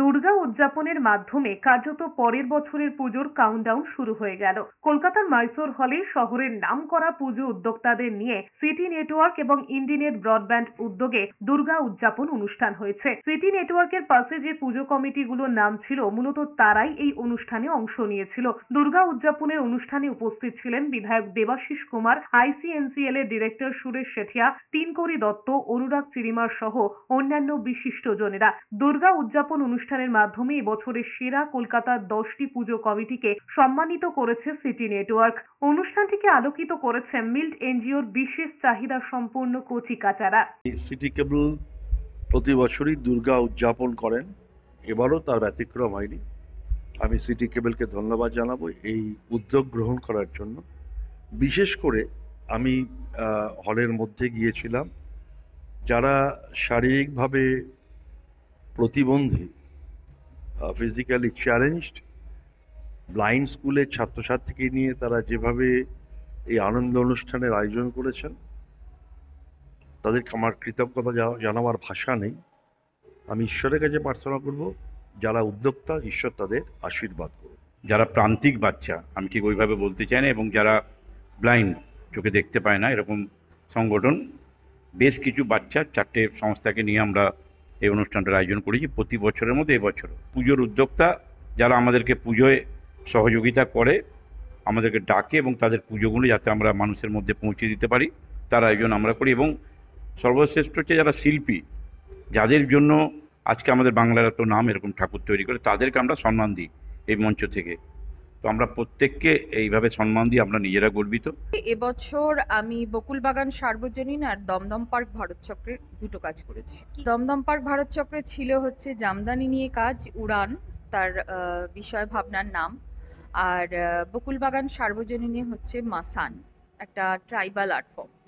দুর্গা উদযাপনের মাধ্যমে কার্যত পরের বছরের পুজোর কাউন্টডাউন শুরু হয়ে গেল কলকাতার মাইসোর হলে শহরের নাম করা পুজো উদ্যোক্তাদের নিয়ে সিটি নেটওয়ার্ক এবং ইন্ডিনেট ব্রডব্যান্ড উদ্যোগে দুর্গা উদযাপন অনুষ্ঠান হয়েছে সিটি নেটওয়ার্কের পাশে যে পুজো কমিটিগুলোর নাম ছিল মূলত তারাই এই অনুষ্ঠানে অংশ নিয়েছিল দুর্গা উদযাপনের অনুষ্ঠানে উপস্থিত ছিলেন বিধায়ক দেবাশিস কুমার আইসিএনসিএল এর ডিরেক্টর সুরেশ সেঠিয়া তিনকরি দত্ত অনুরাগ চিরিমার সহ অন্যান্য বিশিষ্ট জনেরা দুর্গা উদযাপন অনুষ্ঠানের মাধ্যমে এবছরের সেরা কলকাতার দশটি পুজো কমিটিকে সম্মানিত করেছে সিটি নেটওয়ার্ক অনুষ্ঠানটিকে আলোকিত করেছে মিল্ট এনজিওর বিশেষ চাহিদা সম্পন্ন কচিকাচারা সিটি কেবল প্রতি বছরই দুর্গা উদযাপন করেন এবারও তার ব্যতিক্রম হয়নি আমি সিটি কেবলকে ধন্যবাদ জানাবো এই উদ্যোগ গ্রহণ করার জন্য বিশেষ করে আমি হলের মধ্যে গিয়েছিলাম যারা শারীরিকভাবে প্রতিবন্ধী ফিজিক্যালি চ্যালেঞ্জড ব্লাইন্ড স্কুলের ছাত্রছাত্রীকে নিয়ে তারা যেভাবে এই আনন্দ অনুষ্ঠানের আয়োজন করেছেন তাদেরকে আমার কৃতজ্ঞতা জানাবার ভাষা নেই আমি ঈশ্বরের কাছে প্রার্থনা করব যারা উদ্যোক্তা ঈশ্বর তাদের আশীর্বাদ করুন যারা প্রান্তিক বাচ্চা আমি ঠিক ওইভাবে বলতে চাই না এবং যারা ব্লাইন্ড চোখে দেখতে পায় না এরকম সংগঠন বেশ কিছু বাচ্চা চারটে সংস্থাকে নিয়ে আমরা এই অনুষ্ঠানটার আয়োজন করেছি প্রতি বছরের মধ্যে এবছরও পুজোর উদ্যোক্তা যারা আমাদেরকে পুজোয় সহযোগিতা করে আমাদেরকে ডাকে এবং তাদের পুজোগুলো যাতে আমরা মানুষের মধ্যে পৌঁছে দিতে পারি তার আয়োজন আমরা করি এবং সর্বশ্রেষ্ঠ হচ্ছে যারা শিল্পী যাদের জন্য আজকে আমাদের বাংলার এত নাম এরকম ঠাকুর তৈরি করে তাদেরকে আমরা সম্মান দিই এই মঞ্চ থেকে তো আমরা প্রত্যেককে এইভাবে সম্মান দিয়ে আমরা নিজেরা গর্বিত এবছর আমি বকুলবাগান সার্বজনীন আর দমদম পার্ক ভারত চক্রের দুটো কাজ করেছি দমদম পার্ক ভারত চক্রে ছিল হচ্ছে জামদানি নিয়ে কাজ উড়ান তার বিষয় ভাবনার নাম আর বকুলবাগান সার্বজনীনে হচ্ছে মাসান একটা ট্রাইবাল আর্ট ফর্ম